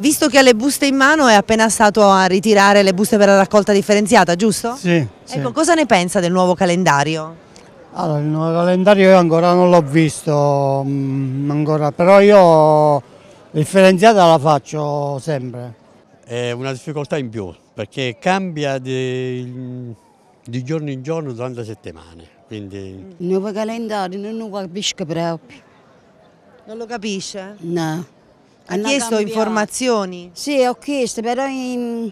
Visto che ha le buste in mano è appena stato a ritirare le buste per la raccolta differenziata, giusto? Sì. Ecco, sì. cosa ne pensa del nuovo calendario? Allora, il nuovo calendario io ancora non l'ho visto, mh, mm, ancora, però io differenziata la faccio sempre. È una difficoltà in più, perché cambia di, di giorno in giorno durante le settimane. Quindi... Il nuovo calendario non lo capisco proprio. Non lo capisce? No. Ha chiesto cambiata. informazioni? Sì, ho chiesto, però in...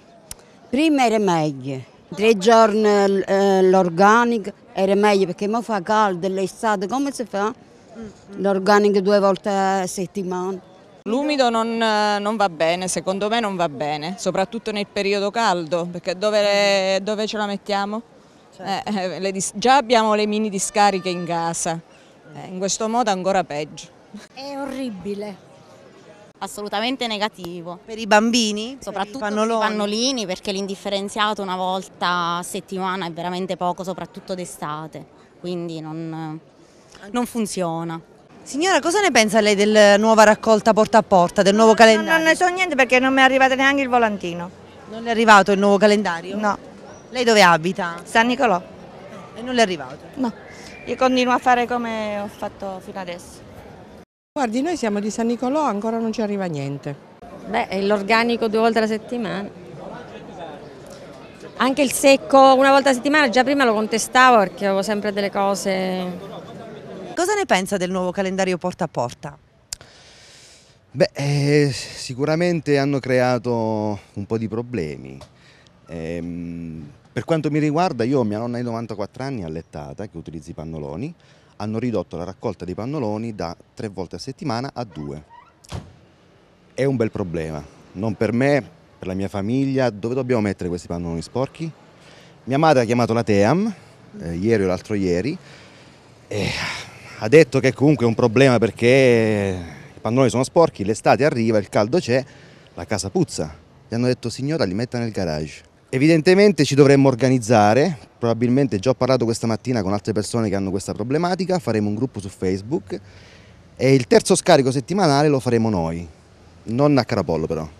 prima era meglio. Tre giorni eh, l'organico era meglio perché mo fa caldo l'estate, come si fa? Mm, mm. L'organico due volte a settimana. L'umido non, eh, non, va bene, secondo me non va bene, soprattutto nel periodo caldo, perché dove, dove ce la mettiamo? Certo. Eh, le, già abbiamo le mini discariche in casa, eh, in questo modo ancora peggio. È orribile assolutamente negativo. Per i bambini? Soprattutto per i pannoloni. pannolini perché l'indifferenziato una volta a settimana è veramente poco, soprattutto d'estate, quindi non, non funziona. Signora, cosa ne pensa lei della nuova raccolta porta a porta, del nuovo no, calendario? Non ne so niente perché non mi è arrivato neanche il volantino. Non è arrivato il nuovo calendario? No. Lei dove abita? San Nicolò. E non le è arrivato? No. Io continuo a fare come ho fatto fino adesso. Guardi, noi siamo di San Nicolò, ancora non ci arriva niente. Beh, l'organico due volte alla settimana. Anche il secco una volta a settimana, già prima lo contestavo perché avevo sempre delle cose. Cosa ne pensa del nuovo calendario porta a porta? Beh, eh, sicuramente hanno creato un po' di problemi. Eh, per quanto mi riguarda, io ho mia nonna di 94 anni, allettata, eh, che utilizza i pannoloni, hanno ridotto la raccolta dei pannoloni da tre volte a settimana a due. È un bel problema, non per me, per la mia famiglia, dove dobbiamo mettere questi pannoloni sporchi? Mia madre ha chiamato la TEAM, eh, ieri o l'altro ieri, e ha detto che comunque è un problema perché i pannoloni sono sporchi, l'estate arriva, il caldo c'è, la casa puzza. Gli hanno detto signora li metta nel garage. Evidentemente ci dovremmo organizzare, probabilmente già ho parlato questa mattina con altre persone che hanno questa problematica, faremo un gruppo su Facebook e il terzo scarico settimanale lo faremo noi, non a Carapollo però.